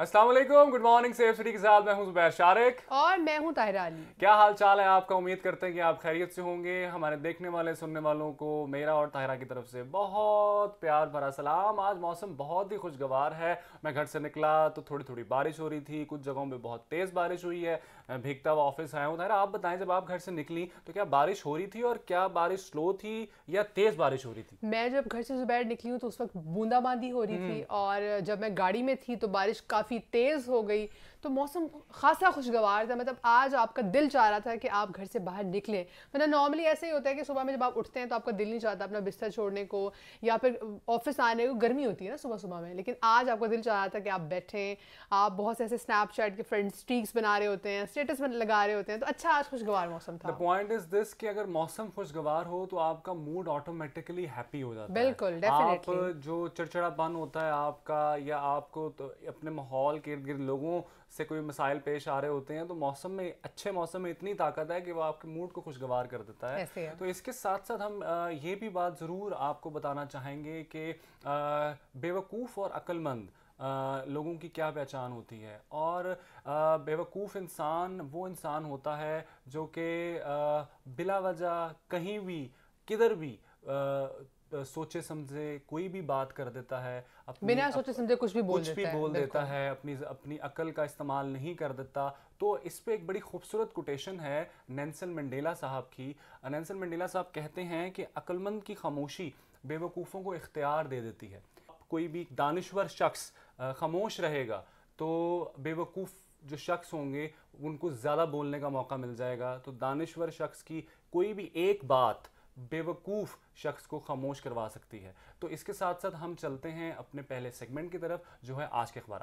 Aslam good morning safe city के साथ मैं हूं जुबैर शारिक और मैं हूं ताहिरा अली क्या हाल चाल है आपका उम्मीद करते हैं कि आप खैरियत से होंगे हमारे देखने वाले सुनने वालों को मेरा और ताहिरा की तरफ से बहुत प्यार भरा सलाम आज मौसम बहुत ही खुशगवार है मैं घर से निकला तो थोड़ी थोड़ी बारिश हो रही थी कुछ जगहों में बहुत तेज़ बारिश हुई है भीगता हुआ ऑफिस आया हूँ आप बताएं जब आप घर से निकली तो क्या बारिश हो रही थी और क्या बारिश स्लो थी या तेज बारिश हो रही थी मैं जब घर से सुबह निकली हूँ तो उस वक्त बूंदाबांदी हो रही थी हम्म। और जब मैं गाड़ी में थी तो बारिश काफी तेज हो गई तो मौसम खासा खुशगवार था मतलब आज आपका दिल चाह रहा था कि आप घर से बाहर निकलें मतलब नॉर्मली ऐसे ही होता है कि सुबह में जब आप उठते हैं तो आपका दिल नहीं चाहता अपना बिस्तर छोड़ने को या फिर ऑफिस आने को गर्मी होती है ना सुबह सुबह में लेकिन आज आपका दिल चाह रहा था कि आप बैठें आप बहुत से ऐसे स्नैपचैट के फ्रेंड स्ट्रीक्स बना रहे होते हैं स्टेटस लगा रहे होते हैं तो अच्छा आज खुशगवार मौसम था पॉइंट इज दिस कि अगर मौसम खुशगवार हो तो आपका मूड ऑटोमेटिकली हैप्पी हो जाता है बिल्कुल आप जो चिड़चिड़ापन होता है आपका या आपको तो अपने माहौल के इर्द गिर्द लोगों से कोई मसाइल पेश आ रहे होते हैं तो मौसम में अच्छे मौसम में इतनी ताकत है कि वो आपके मूड को खुशगवार कर देता है, है। तो इसके साथ साथ हम ये भी बात ज़रूर आपको बताना चाहेंगे कि बेवकूफ़ और अक्लमंद आ, लोगों की क्या पहचान होती है और बेवकूफ़ इंसान वो इंसान होता है जो कि बिला वजह कहीं भी किधर भी आ, सोचे समझे कोई भी बात कर देता है अपनी बिना सोचे समझे कुछ भी बोल कुछ देता भी है, बोल देता है अपनी अपनी अकल का इस्तेमाल नहीं कर देता तो इस पर एक बड़ी खूबसूरत कोटेशन है नैनसन मंडेला साहब की नैनसन मंडेला साहब कहते हैं कि अक्लमंद की खामोशी बेवकूफ़ों को इख्तियार दे देती है कोई भी दानश्वर शख्स खामोश रहेगा तो बेवकूफ़ जो शख्स होंगे उनको ज़्यादा बोलने का मौका मिल जाएगा तो दानश्वर शख्स की कोई भी एक बात बेवकूफ़ शख्स को खामोश करवा सकती है तो इसके साथ साथ हम चलते हैं अपने पहले सेगमेंट की तरफ जो है आज के अखबार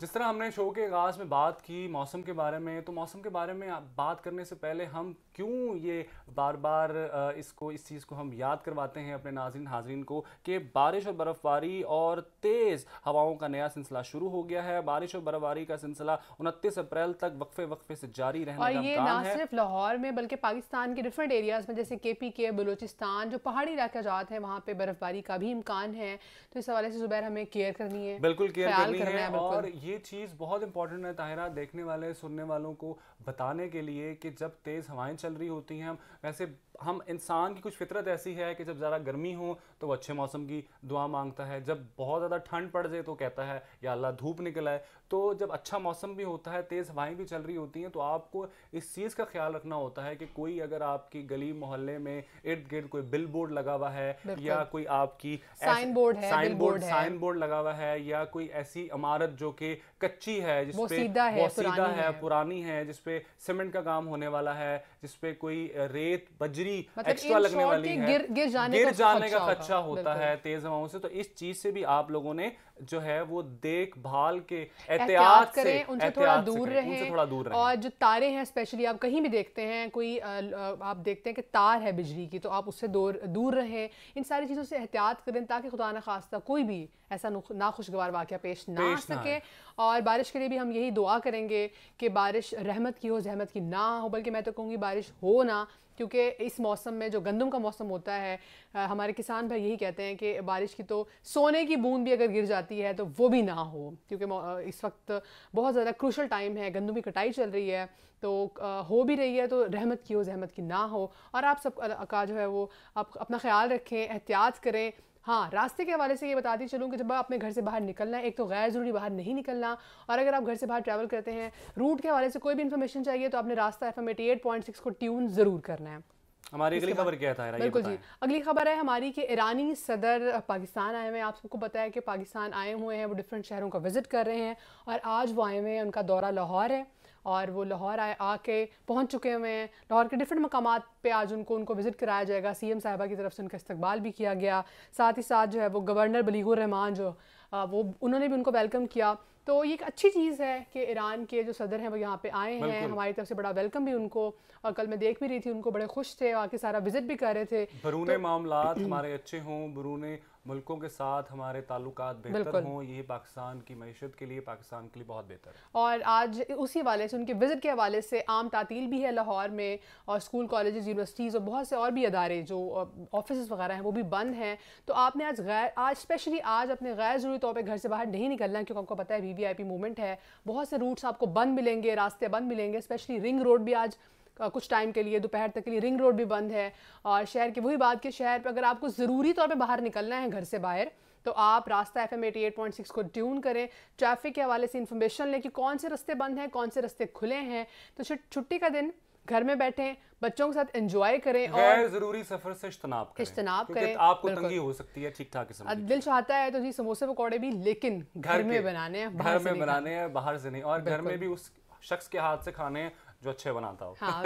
जिस तरह हमने शो के आगाज़ में बात की मौसम के बारे में तो मौसम के बारे में बात करने से पहले हम क्यों ये बार बार इसको इस चीज़ को हम याद करवाते हैं अपने नाजरन हाजरीन को कि बारिश और बर्फ़बारी और तेज़ हवाओं का नया सिलसिला शुरू हो गया है बारिश और बर्फ़बारी का सिलसिला उनतीस अप्रैल तक वक्फे वक्फे से जारी रहने और ये ना सिर्फ लाहौर में बल्कि पाकिस्तान के डिफरेंट एरियाज़ में जैसे के पी के बलोचिस्तान जो पहाड़ी इलाके जात हैं वहाँ पर बर्फ़बारी का भी इम्कान है तो इस हवाले से ज़ुबैर हमें केयर करनी है बिल्कुल केयर करनी है और ये ये चीज़ बहुत इंपॉर्टेंट है ताहिरा देखने वाले सुनने वालों को बताने के लिए कि जब तेज़ हवाएं चल रही होती हैं हम वैसे हम इंसान की कुछ फितरत ऐसी है कि जब ज़्यादा गर्मी हो तो वो अच्छे मौसम की दुआ मांगता है जब बहुत ज़्यादा ठंड पड़ जाए तो कहता है या अल्लाह धूप निकल आए तो जब अच्छा मौसम भी होता है तेज़ हवाएं भी चल रही होती हैं तो आपको इस चीज़ का ख्याल रखना होता है कि कोई अगर आपकी गली मोहल्ले में इर्द गिर्द कोई बिल बोर्ड लगा हुआ है या कोई आपकी साइन बोर्ड है साइन बोर्ड साइन बोर्ड लगा हुआ है या कोई ऐसी इमारत जो कि कच्ची है जिसपे सीधा है, पुरानी, है, जिसपे सीमेंट का काम होने वाला है जिसपे कोई रेत बजरी एक्स्ट्रा मतलब लगने वाली है गिर, जाने गिर जाने का खदशा होता है तेज हवाओं से तो इस चीज से भी आप लोगों ने जो है वो देखभाल के एहतियात करें उनसे थोड़ा दूर रहें थोड़ा दूर रहें और जो तारे हैं स्पेशली आप कहीं भी देखते हैं कोई आप देखते हैं कि तार है बिजली की तो आप उससे दूर दूर रहें इन सारी चीज़ों से एहतियात करें ताकि खुदा न खास्ता कोई भी ऐसा नाखुशगवार वाक़ पेश ना आ सके और बारिश के लिए भी हम यही दुआ करेंगे कि बारिश रहमत की हो जहमत की ना हो बल्कि मैं तो कहूँगी बारिश हो ना क्योंकि इस मौसम में जो गंदम का मौसम होता है हमारे किसान भाई यही कहते हैं कि बारिश की तो सोने की बूंद भी अगर गिर जाती है तो वो भी ना हो क्योंकि इस वक्त बहुत ज़्यादा क्रूशल टाइम है गंदम की कटाई चल रही है तो हो भी रही है तो रहमत की हो जहमत की ना हो और आप सब का जो है वो आप अपना ख्याल रखें एहतियात करें हाँ रास्ते के हवाले से ये बताती चलूँ कि जब आप अपने घर से बाहर निकलना है एक तो गैर ज़रूरी बाहर नहीं निकलना और अगर आप घर से बाहर ट्रैवल करते हैं रूट के हवाले से कोई भी इन्फॉर्मेशन चाहिए तो आपने Rasta F M eighty eight point six को ट्यून ज़रूर करना है हमारी अगली खबर क्या था बिल्कुल जी अगली खबर है हमारी कि ईरानी सदर पाकिस्तान आए हुए हैं आप सबको पता है कि पाकिस्तान आए हुए हैं वो डिफरेंट शहरों का विजिट कर रहे हैं और आज वो आए हुए हैं उनका दौरा लाहौर है और वो लाहौर आए आके पहुँच चुके हुए हैं लाहौर के डिफरेंट मकाम पे आज उनको उनको विज़िट कराया जाएगा सी एम साहिबा की तरफ से उनका इस्तबाल भी किया गया साथ ही साथ जो है वो गवर्नर रहमान जो आ, वो उन्होंने भी उनको वेलकम किया तो ये एक अच्छी चीज़ है कि ईरान के जो सदर हैं वो यहाँ पे आए हैं हमारी तरफ से बड़ा वेलकम भी उनको और कल मैं देख भी रही थी उनको बड़े खुश थे वहाँ के सारा विजिट भी कर रहे थे बरूने तो, मामला हमारे अच्छे हों बरूने मुल्कों के साथ हमारे ताल्लुक बेहतर हों ये पाकिस्तान की मीशत के लिए पाकिस्तान के लिए बहुत बेहतर है और आज उसी हवाले से उनके विजिट के हवाले से आम तातील भी है लाहौर में और स्कूल कॉलेज यूनिवर्सिटीज़ और बहुत से और भी अदारे जो ऑफिस वगैरह हैं वो भी बंद हैं तो आपने आज गैर आज स्पेशली आज अपने गैर ज़रूरी तौर पर घर से बाहर नहीं निकलना क्योंकि आपको पता है V V I P movement है बहुत से रूट्स आपको बंद मिलेंगे रास्ते बंद मिलेंगे स्पेशली रिंग रोड भी आज कुछ टाइम के लिए दोपहर तक के लिए रिंग रोड भी बंद है और शहर की वही बात कि शहर पर अगर आपको ज़रूरी तौर पर बाहर निकलना है घर से बाहर तो आप रास्ता एफ एम को ट्यून करें ट्रैफिक के हवाले से इन्फॉर्मेशन लें कि कौन से रस्ते बंद हैं कौन से रस्ते खुले हैं तो छुट्टी का दिन घर में बैठे बच्चों के साथ एंजॉय करें और जरूरी सफर से इश्तनाब करें इश्तनाब करें आपको तंगी हो सकती है ठीक ठाक दिल चाहता है तो जी समोसे पकौड़े भी लेकिन घर में बनाने हैं घर में बनाने हैं बाहर से नहीं और घर में भी उस शख्स के हाथ से खाने हैं जो अच्छे बनाता हो हाँ,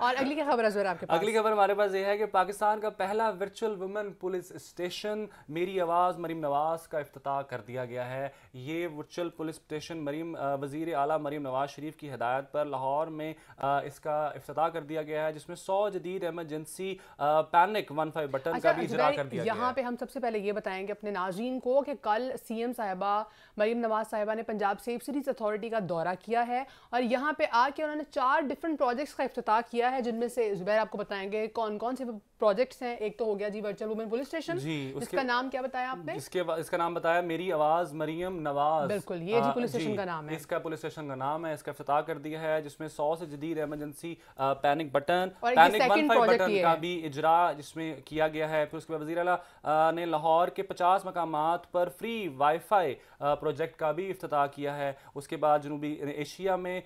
और अगली खबर है आपके पास अगली खबर हमारे पास ये है कि पाकिस्तान का पहला वर्चुअल वुमेन पुलिस स्टेशन मेरी आवाज़ मरीम नवाज का अफ्ताह कर दिया गया है ये वर्चुअल पुलिस स्टेशन मरीम वजीर अला मरीम नवाज शरीफ की हदायत पर लाहौर में इसका अफ्ताह कर दिया गया है जिसमें सौ जदीद emergency panic one five button का अच्छा, भी इजरा कर दिया यहाँ पे हम सबसे पहले ये बताएंगे अपने नाजीन को कि कल सी एम साहिबा मरीम नवाज साहिबा ने पंजाब सेफ सीरीज अथॉरिटी का दौरा किया है और यहाँ पे आके उन्होंने चार डिफरेंट प्रोजेक्ट्स का अफ्ताह किया है जिनमें से जुबैर आपको बताएंगे कौन कौन से प्रोजेक्ट्स हैं एक तो हो गया जी वर्चुअल वुमेन पुलिस स्टेशन इसका नाम क्या बताया आपने इसके इसका नाम बताया मेरी आवाज मरियम नवाज बिल्कुल ये जी पुलिस स्टेशन का नाम है इसका पुलिस स्टेशन का नाम है इसका फतह कर दिया है जिसमें सौ से जदीद emergency panic button panic one five button का भी इजरा जिसमें किया गया है फिर उसके बाद वजी ने लाहौर के पचास मकाम पर फ्री वाई प्रोजेक्ट का भी अफ्ताह किया है उसके बाद जनूबी एशिया में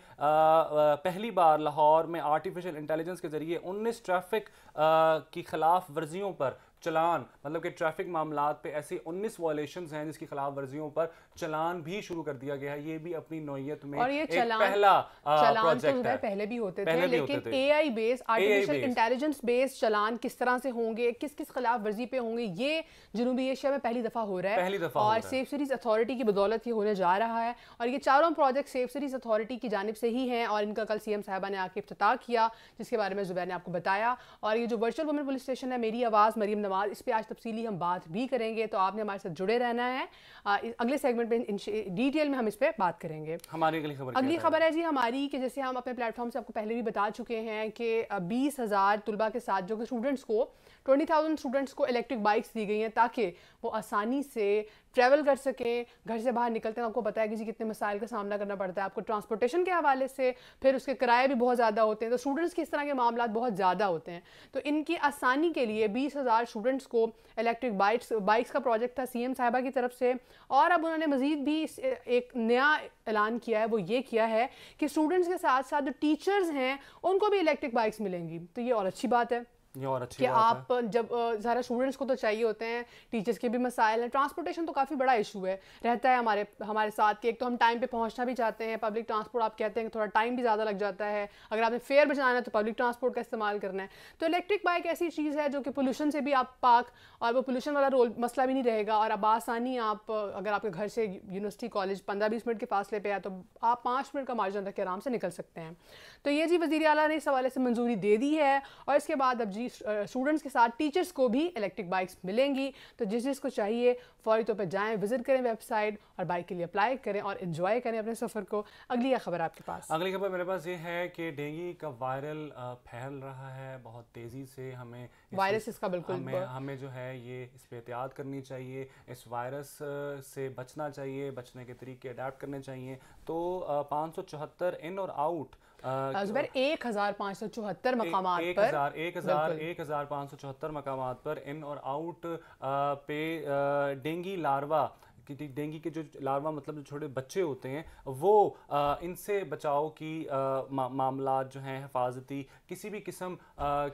पहली बार लाहौर में आर्टिफिशियल इंटेलिजेंस के जरिए उन्नीस ट्रैफिक की खिलाफ वर्जियों पर चलान मतलब कि ट्रैफिक मामला पे ऐसी 19 वॉलेशन हैं जिसकी खिलाफ वर्जियों पर चलान भी शुरू कर दिया गया है ये भी अपनी नोयत में और ये एक चलान, पहला चलान तो है। पहले भी होते पहले थे भी लेकिन A I base artificial intelligence based चलान किस तरह से होंगे किस किस खिलाफ वर्जी पे होंगे ये जनूबी एशिया में पहली दफा हो रहा है पहली दफा और सेफ सीरीज अथॉरिटी की बदौलत ये होने जा रहा है और ये चारों प्रोजेक्ट सेफ सीरीज अथॉरिटी की जानब से ही है और इनका कल सीएम साहबा ने आके अफ्ताह किया जिसके बारे में जुबैर ने आपको बताया और ये जो वर्चुअल वुमेन पुलिस स्टेशन है मेरी आवाज़ मरीम नवाज इस पर आज तफसली हम बात भी करेंगे तो आपने हमारे साथ जुड़े रहना है अगले सेगमेंट में डिटेल में हम इस पर बात करेंगे हमारी अगली खबर अगली खबर है जी हमारी कि जैसे हम अपने प्लेटफॉर्म से आपको पहले भी बता चुके हैं कि बीस हज़ार तलबा के साथ जो कि स्टूडेंट्स को ट्वेंटी थाउजेंड स्टूडेंट्स को इलेक्ट्रिक बाइक्स दी गई हैं ताकि वो आसानी से ट्रैवल कर सकें घर से बाहर निकलते हैं आपको पता है कि कितने मसाइल का सामना करना पड़ता है आपको ट्रांसपोर्टेशन के हवाले से फिर उसके किराए भी बहुत ज़्यादा होते हैं तो स्टूडेंट्स के इस तरह के मामला बहुत ज़्यादा होते हैं तो इनकी आसानी के लिए बीस हज़ार स्टूडेंट्स को इलेक्ट्रिक बाइक्स बाइक्स का प्रोजेक्ट था सी एम साहिबा की तरफ से और अब उन्होंने मज़ीद भी एक नया ऐलान किया है वो ये किया है कि स्टूडेंट्स के साथ साथ जो टीचर्स हैं उनको भी इलेक्ट्रिक बाइक्स मिलेंगी तो ये और अच्छी बात है कि आप जब ज़रा स्टूडेंट्स को तो चाहिए होते हैं टीचर्स के भी मसाइल हैं ट्रांसपोर्टेशन तो काफ़ी बड़ा इशू है रहता है हमारे हमारे साथ कि एक तो हम टाइम पे पहुंचना भी चाहते हैं पब्लिक ट्रांसपोर्ट आप कहते हैं कि थोड़ा टाइम भी ज़्यादा लग जाता है अगर आपने फेयर में जाना है तो पब्लिक ट्रांसपोर्ट का इस्तेमाल करना है तो इलेक्ट्रिक बाइक ऐसी चीज़ है जो कि पोलूशन से भी आप पाक और वो पोलूशन वाला रोल मसला भी नहीं रहेगा और अब आसानी आप अगर आपके घर से यूनिवर्सिटी कॉलेज पंद्रह बीस मिनट के फासले पर है तो आप पाँच मिनट का मार्जिन रख के आराम से निकल सकते हैं तो ये जी वज़ी अला ने इस हवाले से मंजूरी दे दी है और इसके बाद अब जी स्टूडेंट्स के साथ टीचर्स को भी इलेक्ट्रिक बाइक्स मिलेंगी तो जिस जिसको चाहिए फौरी तौर पर जाएँ विजिट करें वेबसाइट और बाइक के लिए अप्लाई करें और इन्जॉय करें अपने सफ़र को अगली खबर आपके पास अगली खबर मेरे पास ये है कि डेंगू का वायरल फैल रहा है बहुत तेज़ी से हमें वायरस इसका बिल्कुल हमें हमें जो है ये इस पर एहतियात करनी चाहिए इस वायरस से बचना चाहिए बचने के तरीके अडाप्ट करने चाहिए तो पाँच सौ चौहत्तर इन और आउट जुबैर एक हज़ार पाँच सौ चौहत्तर मकाम एक हज़ार एक हज़ार एक हज़ार पाँच सौ चौहत्तर मकाम पर इन और आउट पे डेंगी लार्वा कि डेंगू के जो लार्वा मतलब जो छोटे बच्चे होते हैं वो आ, इनसे बचाव की मा, मामला जो हैं हिफाजती किसी भी किस्म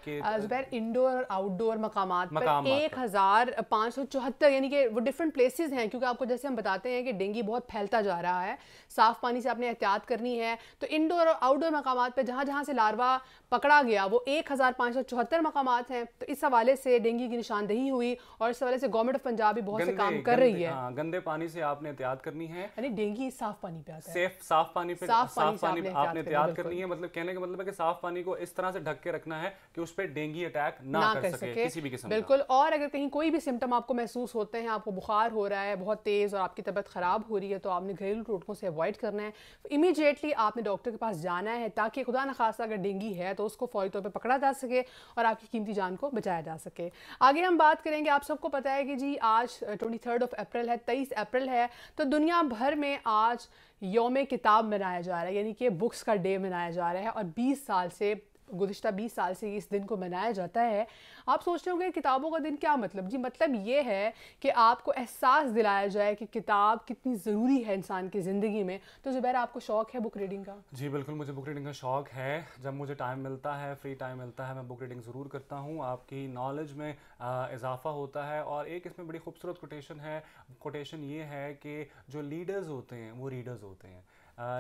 के जुबैर इंडोर और आउटडोर मकाम एक हज़ार पाँच सौ चौहत्तर यानी कि वो डिफरेंट प्लेसेस हैं क्योंकि आपको जैसे हम बताते हैं कि डेंगू बहुत फैलता जा रहा है साफ़ पानी से आपने एहतियात करनी है तो इंडोर और आउटडोर मकाम पर जहाँ जहाँ से लारवा पकड़ा गया वो एक हज़ार पाँच सौ चौहत्तर मकाम हैं तो इस हवाले से डेंगू की निशानदेही हुई और इस हवाले से गवर्नमेंट ऑफ पंजाब भी बहुत से काम कर रही है आ, हाँ, गंदे पानी से आपने एहतियात करनी है यानी डेंगू साफ पानी पे आता है सेफ साफ पानी पे साफ पानी, पानी पे आपने एहतियात करनी है मतलब कहने का मतलब है कि साफ पानी को इस तरह से ढक के रखना है कि उस पर डेंगू अटैक ना कर सके किसी भी किस्म बिल्कुल और अगर कहीं कोई भी सिम्टम आपको महसूस होते हैं आपको बुखार हो रहा है बहुत तेज़ और आपकी तबीयत ख़राब हो रही है तो आपने घरेलू टोटकों से अवॉइड करना है इमीजिएटली आपने डॉक्टर के पास जाना है ताकि खुदा न खासा अगर डेंगू है तो उसको फौरी तौर पर पकड़ा जा सके और आपकी कीमती जान को बचाया जा सके आगे हम बात करेंगे आप सबको पता है कि जी आज ट्वेंटी थर्ड ऑफ अप्रैल है तेईस अप्रैल है तो दुनिया भर में आज योम किताब मनाया जा रहा है यानी कि बुक्स का डे मनाया जा रहा है और बीस साल से गुजशत 20 साल से इस दिन को मनाया जाता है आप सोच रहे होंगे किताबों का दिन क्या मतलब जी मतलब ये है कि आपको एहसास दिलाया जाए कि किताब कितनी ज़रूरी है इंसान की ज़िंदगी में तो जुबैर आपको शौक़ है बुक रीडिंग का जी बिल्कुल मुझे बुक रीडिंग का शौक़ है जब मुझे टाइम मिलता है फ्री टाइम मिलता है मैं बुक रीडिंग ज़रूर करता हूँ आपकी नॉलेज में इजाफा होता है और एक इसमें बड़ी खूबसूरत कोटेशन है कोटेशन ये है कि जो लीडर्स होते हैं वो रीडर्स होते हैं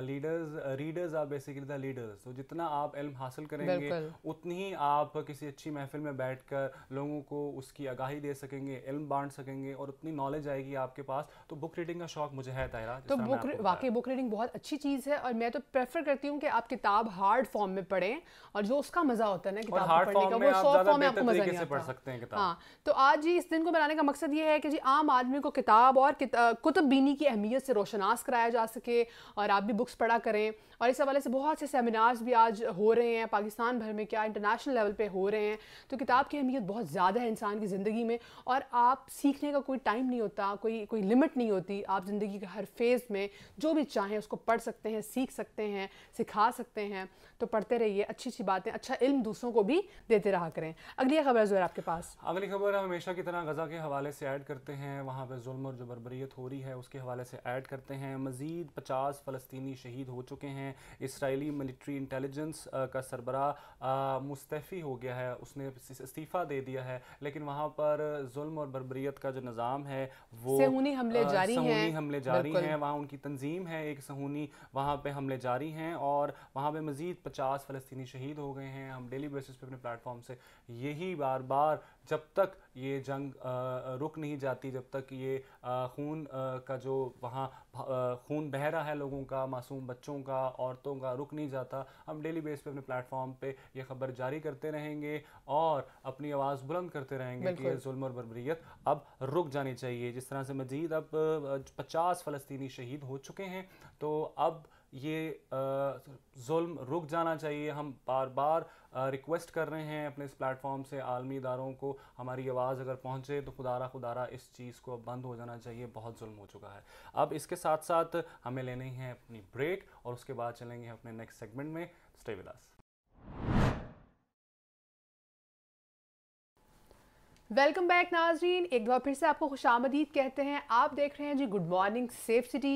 leaders readers are basically the leaders तो जितना आप इल्म हासिल करेंगे उतनी ही आप किसी अच्छी महफिल में बैठकर लोगों को उसकी आगाही दे सकेंगे इल्म बांट सकेंगे और उतनी नॉलेज आएगी आपके पास तो बुक रीडिंग का शौक मुझे है ताहिरा तो बुक वाकई बुक रीडिंग बहुत अच्छी चीज़ है और मैं तो प्रेफर करती हूँ कि आप किताब हार्ड फॉर्म में पढ़ें और जो उसका मज़ा होता है ना किताब पढ़ने का वो सॉफ्ट फॉर्म में आपको मज़ा नहीं पढ़ सकते हैं हाँ तो आज जी इस दिन को बनाने का मकसद ये है कि जी आम आदमी को किताब और कुतुब बीनी की अहमियत से रोशनास कराया जा सके और आप भी बुक्स पढ़ा करें और इस हवाले से बहुत से सेमिनार्स भी आज हो रहे हैं पाकिस्तान भर में क्या इंटरनेशनल लेवल पे हो रहे हैं तो किताब की अहमियत बहुत ज़्यादा है इंसान की ज़िंदगी में और आप सीखने का कोई टाइम नहीं होता कोई कोई लिमिट नहीं होती आप ज़िंदगी के हर फेज़ में जो भी चाहें उसको पढ़ सकते हैं सीख सकते हैं सिखा सकते हैं तो पढ़ते रहिए अच्छी अच्छी बातें अच्छा इल्म दूसरों को भी देते रहा करें अगली खबर है आपके पास अगली खबर हम हमेशा की तरह गज़ा के हवाले से ऐड करते हैं वहाँ पर जुल्म और जो बरबरीत हो रही है उसके हवाले से ऐड करते हैं मज़ीद पचास फ़लस्तनी शहीद हो चुके हैं इसराइली मिलिट्री इंटेलिजेंस का सरबरा मुस्तफ़ी हो गया है उसने इस्तीफ़ा दे दिया है लेकिन वहाँ पर जुल्म और बरबरीत का जो निज़ाम है वो सहूनी हमले जारी हैं हमले जारी हैं वहाँ उनकी तंजीम है एक सहूनी वहाँ पर हमले जारी हैं और वहाँ पर मज़ीद पचास फ़लस्तनी शहीद हो गए हैं हम डेली बेसिस पे अपने प्लेटफॉर्म से यही बार बार जब तक ये जंग रुक नहीं जाती जब तक ये खून का जो वहाँ खून बह रहा है लोगों का मासूम बच्चों का औरतों का रुक नहीं जाता हम डेली बेस पे अपने प्लेटफॉर्म पे ये खबर जारी करते रहेंगे और अपनी आवाज़ बुलंद करते रहेंगे कि ये जुल्म और बरबरीत अब रुक जानी चाहिए जिस तरह से मजीद अब पचास फ़लस्तनी शहीद हो चुके हैं तो अब ये जुल्म रुक जाना चाहिए हम बार बार रिक्वेस्ट कर रहे हैं अपने इस प्लेटफॉर्म से आलमी इदारों को हमारी आवाज़ अगर पहुँचे तो खुदारा खुदारा इस चीज़ को बंद हो जाना चाहिए बहुत जुल्म हो चुका है अब इसके साथ साथ हमें लेनी है अपनी ब्रेक और उसके बाद चलेंगे अपने नेक्स्ट सेगमेंट में स्टे विलास वेलकम बैक नाजरीन एक बार फिर से आपको खुश आमदीद कहते हैं आप देख रहे हैं जी गुड मॉर्निंग सेफ सिटी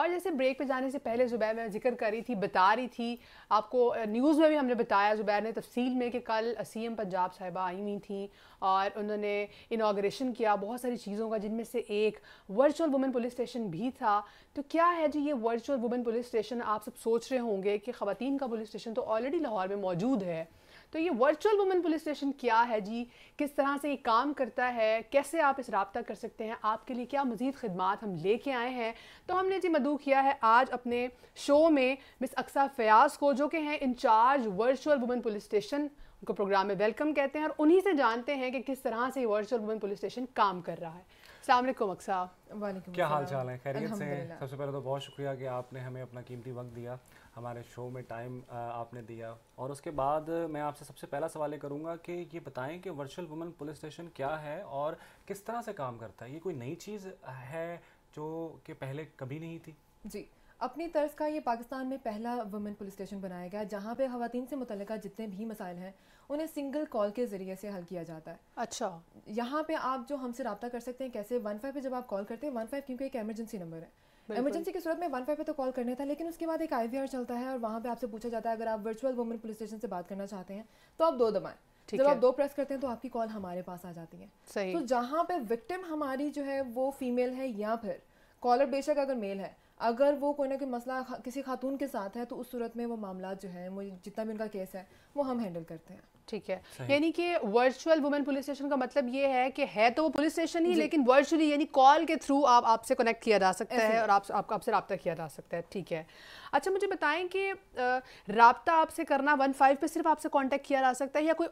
और जैसे ब्रेक पे जाने से पहले ज़ुबैर मैं जिक्र कर रही थी बता रही थी आपको न्यूज़ में भी हमने बताया ज़ुबैर ने तफसील में कि कल सी एम पंजाब साहिबा आई हुई थी और उन्होंने इनाग्रेशन किया बहुत सारी चीज़ों का जिनमें से एक वर्चुअल वुमेन पुलिस स्टेशन भी था तो क्या है जी ये वर्चुअल वुमेन पुलिस स्टेशन आप सब सोच रहे होंगे कि ख़वान का पुलिस स्टेशन तो ऑलरेडी लाहौर में मौजूद है तो ये वर्चुअल वुमेन पुलिस स्टेशन क्या है जी किस तरह से ये काम करता है कैसे आप इस रबता कर सकते हैं आपके लिए क्या मज़ीद खदमात हम लेके आए हैं तो हमने जी मदू किया है आज अपने शो में मिस अक्सा फयाज को जो कि हैं in charge virtual women police station उनको प्रोग्राम में वेलकम कहते हैं और उन्हीं से जानते हैं कि किस तरह से ये वर्चुअल वुमेन पुलिस स्टेशन काम कर रहा है क्या हाल चाल है खैरियत से सबसे पहले तो बहुत शुक्रिया कि आपने हमें अपना कीमती वक्त दिया हमारे शो में टाइम आपने दिया और उसके बाद मैं आपसे सबसे पहला सवाल ये करूँगा कि ये बताएं कि वर्चुअल वुमेन पुलिस स्टेशन क्या है और किस तरह से काम करता है ये कोई नई चीज़ है जो कि पहले कभी नहीं थी जी अपनी तर्ज का ये पाकिस्तान में पहला वुमेन पुलिस स्टेशन बनाया गया जहाँ पे खातन से मुतलक जितने भी मसाइल हैं उन्हें सिंगल कॉल के ज़रिए से हल किया जाता है अच्छा यहाँ पे आप जो हमसे रबता कर सकते हैं कैसे वन फाइव पर जब आप कॉल करते हैं वन फाइव क्योंकि एक एमरजेंसी नंबर है इमरजेंसी की सूरत में वन फाइव पे तो कॉल करने था लेकिन उसके बाद एक आई चलता है और वहाँ पे आपसे पूछा जाता है अगर आप वर्चुअल वुमेन पुलिस स्टेशन से बात करना चाहते हैं तो आप दो दबाएं जब आप दो प्रेस करते हैं तो आपकी कॉल हमारे पास आ जाती है सही तो जहाँ पे विक्टिम हमारी जो है वो फीमेल है या फिर कॉलर बेशक अगर मेल है अगर वो कोई ना कोई मसला किसी खातून के साथ है तो उस सूरत में वो मामला जो है वो जितना भी उनका केस है वो हम हैंडल करते हैं ठीक है यानी कि वर्चुअल वुमेन पुलिस स्टेशन का मतलब ये है कि है तो वो पुलिस स्टेशन ही लेकिन वर्चुअली यानी कॉल के थ्रू आप आपसे कनेक्ट किया जा सकता है और आप, आप आपसे रबता किया जा सकता है ठीक है अच्छा मुझे बताएं कि रबता आपसे करना वन फाइव पे सिर्फ आपसे कॉन्टेक्ट किया जा सकता है या कोई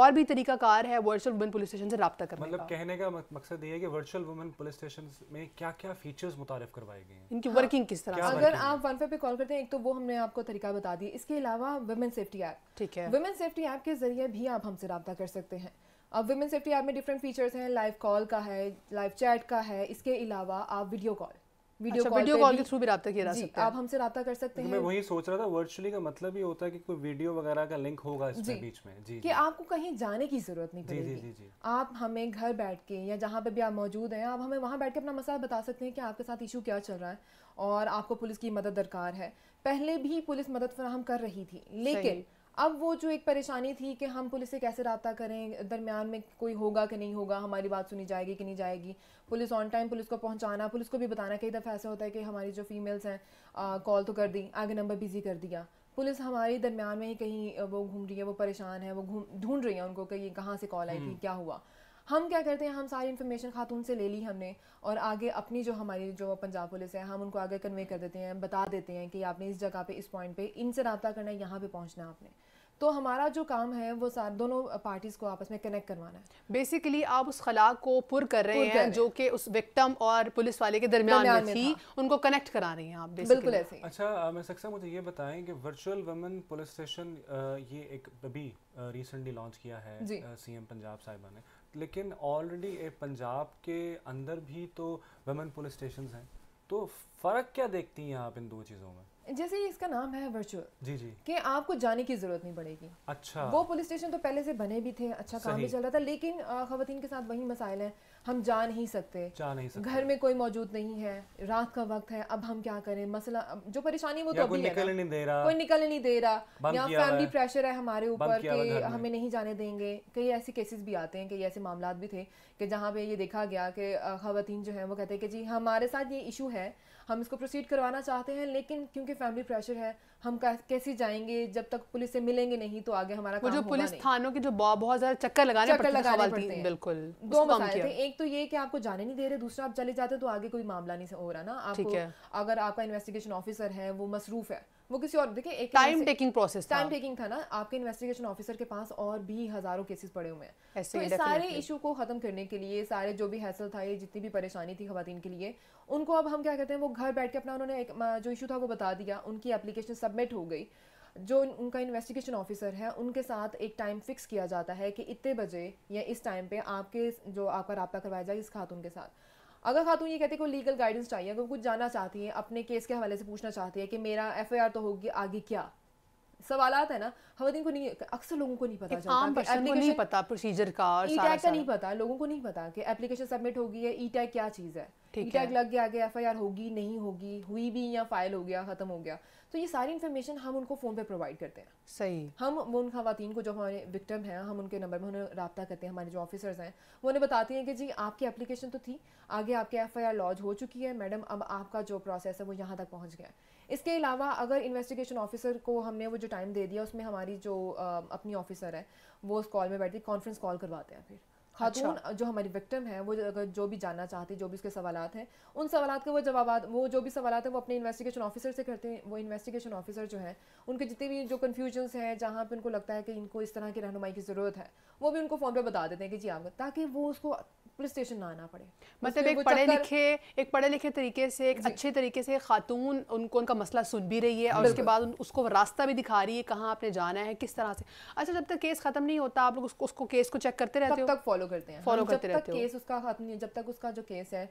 और भी तरीका कार है वर्चुअल वुमेन पुलिस स्टेशन से रबता करना मतलब कहने का मकसद ये है कि वर्चुअल वुमेन पुलिस स्टेशन में क्या क्या फीचर्स मुतारफ करवाए गए इनकी वर्किंग किस तरह अगर आप वन फाइव पे कॉल करते हैं एक तो वो हमने आपको तरीका बता दी इसके अलावा वुमेन सेफ्टी ऐप ठीक है वुमेन सेफ्टी ऐप के जरिए भी आप हमसे रबता कर सकते हैं अब वुमेन सेफ्टी ऐप में डिफरेंट फीचर्स हैं लाइव कॉल का है लाइव चैट का है इसके अलावा आप वीडियो कॉल वीडियो अच्छा, वीडियो कॉल के थ्रू भी रहा सकता है आप हमसे रहा कर सकते तो हैं मैं वही सोच रहा था वर्चुअली का मतलब ये होता है कि कोई वीडियो वगैरह का लिंक होगा इसमें बीच में जी कि आपको कहीं जाने की जरूरत नहीं पड़ेगी जी, जी, जी, आप हमें घर बैठ के या जहाँ पे भी आप मौजूद हैं आप हमें वहाँ बैठ के अपना मसला बता सकते हैं कि आपके साथ इशू क्या चल रहा है और आपको पुलिस की मदद दरकार है पहले भी पुलिस मदद फराहम कर रही थी लेकिन अब वो जो एक परेशानी थी कि हम पुलिस से कैसे रबता करें दरमियान में कोई होगा कि नहीं होगा हमारी बात सुनी जाएगी कि नहीं जाएगी पुलिस ऑन टाइम पुलिस को पहुंचाना पुलिस को भी बताना कई दफ़ा ऐसा होता है कि हमारी जो फीमेल्स हैं कॉल तो कर दी आगे नंबर बिजी कर दिया पुलिस हमारी दरमियान में ही कहीं वो घूम रही है वो परेशान है वो घूम ढूंढ रही है उनको कि कहाँ से कॉल आई थी हम्म। क्या हुआ हम क्या करते हैं हम सारी इन्फॉर्मेशन खातून से ले ली हमने और आगे अपनी जो हमारी जो पंजाब पुलिस है हम उनको आगे कन्वे कर देते हैं बता देते हैं कि आपने इस जगह पे इस पॉइंट पे इनसे रबता करना है यहाँ पे पहुँचना आपने तो हमारा जो काम है वो सारे दोनों पार्टीज को आपस में कनेक्ट करवाना है बेसिकली आप उस खला को पुर कर रहे हैं जो कि उस विक्टम और पुलिस वाले के दरमियान में, थी उनको कनेक्ट करा रही हैं आप बिल्कुल ऐसे अच्छा मैं सकसा मुझे ये बताएं कि वर्चुअल वमेन पुलिस स्टेशन ये एक अभी रिसेंटली लॉन्च किया है सीएम पंजाब साहिबा ने लेकिन ऑलरेडी पंजाब के अंदर भी तो वेमेन पुलिस स्टेशन हैं तो फ़र्क क्या देखती हैं आप इन दो चीज़ों में जैसे इसका नाम है वर्चुअल जी जी कि आपको जाने की जरूरत नहीं पड़ेगी अच्छा वो पुलिस स्टेशन तो पहले से बने भी थे अच्छा काम भी चल रहा था लेकिन खातन के साथ वही मसाइल हैं हम जा नहीं सकते जा नहीं सकते घर में कोई मौजूद नहीं है रात का वक्त है अब हम क्या करें मसला जो परेशानी वो तो अभी निकल नहीं दे रहा कोई निकल नहीं दे रहा या फैमिली प्रेशर है हमारे ऊपर कि हमें नहीं जाने देंगे कई ऐसे केसेस भी आते हैं कई ऐसे मामला भी थे कि जहाँ पे ये देखा गया कि खातन जो है वो कहते हैं कि जी हमारे साथ ये इशू है हम इसको प्रोसीड करवाना चाहते हैं लेकिन क्योंकि फैमिली प्रेशर है हम कैसे जाएंगे जब तक पुलिस से मिलेंगे नहीं तो आगे हमारा काम जो पुलिस थानों के जो बहुत ज्यादा चक्कर लगाने चक्कर लगाने पड़ते हैं बिल्कुल दो मसाले थे एक तो ये कि आपको जाने नहीं दे रहे दूसरा आप चले जाते तो आगे कोई मामला नहीं हो रहा ना आपको अगर आपका इन्वेस्टिगेशन ऑफिसर है वो मसरूफ है वो किसी और देखिए एक time taking process time taking था ना आपके इन्वेस्टिगेशन ऑफिसर के पास और भी हजारों केसेस पड़े हुए हैं तो इस सारे इशू को खत्म करने के लिए सारे जो भी हैसल था ये जितनी भी परेशानी थी खातन के लिए उनको अब हम क्या कहते हैं वो घर बैठ के अपना उन्होंने एक जो इशू था वो बता दिया उनकी एप्लीकेशन सबमिट हो गई जो उनका इन्वेस्टिगेशन ऑफिसर है उनके साथ एक टाइम फिक्स किया जाता है कि इतने बजे या इस टाइम पे आपके जो आपका रबता करवाया जाए इस खातून के साथ अगर खातून ये कहती है कोई लीगल गाइडेंस चाहिए अगर कुछ जानना चाहती है अपने केस के हवाले से पूछना चाहती है कि मेरा एफ तो होगी आगे क्या सवाल है ना खातन को नहीं अक्सर लोगों को नहीं पता चलता नहीं पता प्रोसीजर का ई टैग का नहीं पता लोगों को नहीं पता कि एप्लीकेशन सबमिट होगी है ई टैग क्या चीज़ है ई टैग लग गया आगे एफ होगी नहीं होगी हुई भी या फाइल हो गया खत्म हो गया तो ये सारी इन्फॉर्मेशन हम उनको फ़ोन पे प्रोवाइड करते हैं सही हम उन खातन को जो हमारे विक्टम हैं हम उनके नंबर में उन्हें रबता करते हैं हमारे जो ऑफिसर्स हैं वो उन्हें बताती हैं कि जी आपकी एप्लीकेशन तो थी आगे आपके एफ आई लॉज हो चुकी है मैडम अब आपका जो प्रोसेस है वो यहाँ तक पहुँच गया इसके अलावा अगर इन्वेस्टिगेशन ऑफिसर को हमने वो जो टाइम दे दिया उसमें हमारी जो अपनी ऑफिसर है वो उस कॉल में बैठती कॉन्फ्रेंस कॉल करवाते हैं फिर खातून अच्छा। जो हमारी विक्टिम है वो अगर जो भी जानना चाहती जो भी उसके सवाल हैं उन सवाल के वो जवाब वो जो भी सवाल हैं वो अपने इन्वेस्टिगेशन ऑफिसर से करते हैं वो इन्वेस्टिगेशन ऑफिसर जो है उनके जितने भी जो कन्फ्यूजन्स हैं जहाँ पे उनको लगता है कि इनको इस तरह की रहनुमाई की ज़रूरत है वो भी उनको फ़ोन पर बता देते हैं कि जी आप ताकि वो उसको पुलिस स्टेशन ना आना पड़े मतलब एक पढ़े लिखे एक पढ़े लिखे तरीके से एक अच्छे तरीके से खातून उनको उनका मसला सुन भी रही है और उसके बाद उसको रास्ता भी दिखा रही है कहाँ आपने जाना है किस तरह से अच्छा जब तक केस खत्म नहीं होता आप लोग उसको उसको केस को चेक करते रहते हो तक फॉलो करते हैं फॉलो करते रहते केस उसका खत्म नहीं है जब तक उसका जो केस है